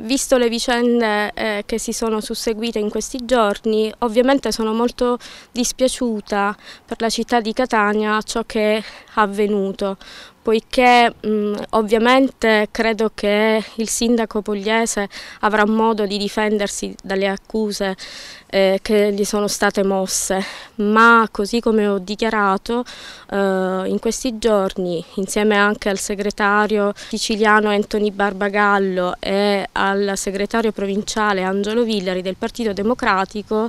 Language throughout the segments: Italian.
Visto le vicende eh, che si sono susseguite in questi giorni, ovviamente sono molto dispiaciuta per la città di Catania ciò che è avvenuto, poiché mh, ovviamente credo che il sindaco pugliese avrà modo di difendersi dalle accuse eh, che gli sono state mosse, ma così come ho dichiarato eh, in questi giorni insieme anche al segretario siciliano Anthony Barbagallo e al segretario provinciale Angelo Villari del Partito Democratico,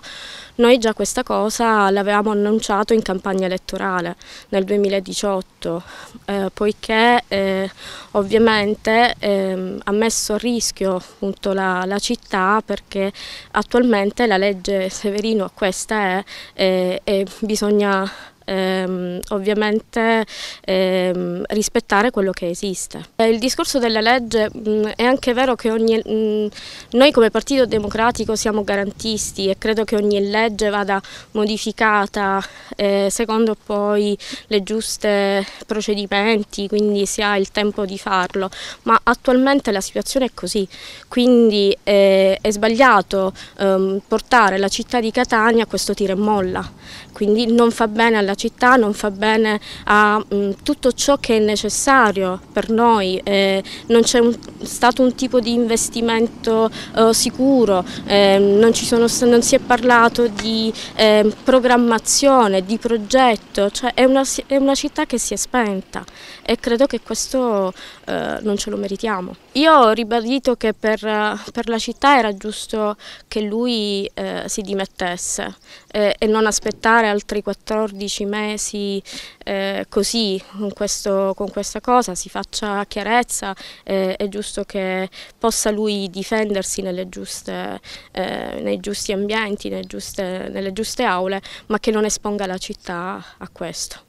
noi già questa cosa l'avevamo annunciato in campagna elettorale nel 2018, eh, poiché eh, ovviamente eh, ha messo a rischio appunto, la, la, città perché attualmente la legge Severino questa è eh, e bisogna ehm, ovviamente ehm, rispettare quello che esiste. Il discorso della legge mh, mm, è anche vero che ogni, mh, mm, noi come Partito Democratico siamo garantisti e credo che ogni legge vada modificata eh, secondo poi le giuste procedimenti, quindi si ha il tempo di farlo, ma attualmente la situazione è così, quindi eh, è sbagliato ehm, portare la città di Catania a questo tira e molla, quindi non fa bene alla città, non fa bene a mh, mm, tutto ciò che è necessario per noi, eh, non c'è stato un tipo di investimento eh, sicuro, eh, non, sono, non, si è parlato di eh, programmazione, di progetto, cioè è una, è una, città che si è spenta e credo che questo eh, non ce lo meritiamo. Io ho ribadito che per, per la città era giusto che lui eh, si dimettesse e non aspettare altri 14 12 mesi eh, così con, questo, con, questa cosa si faccia chiarezza, eh, è giusto che possa lui difendersi giuste, eh, nei giusti ambienti, nelle giuste, nelle giuste aule, ma che non esponga la città a questo.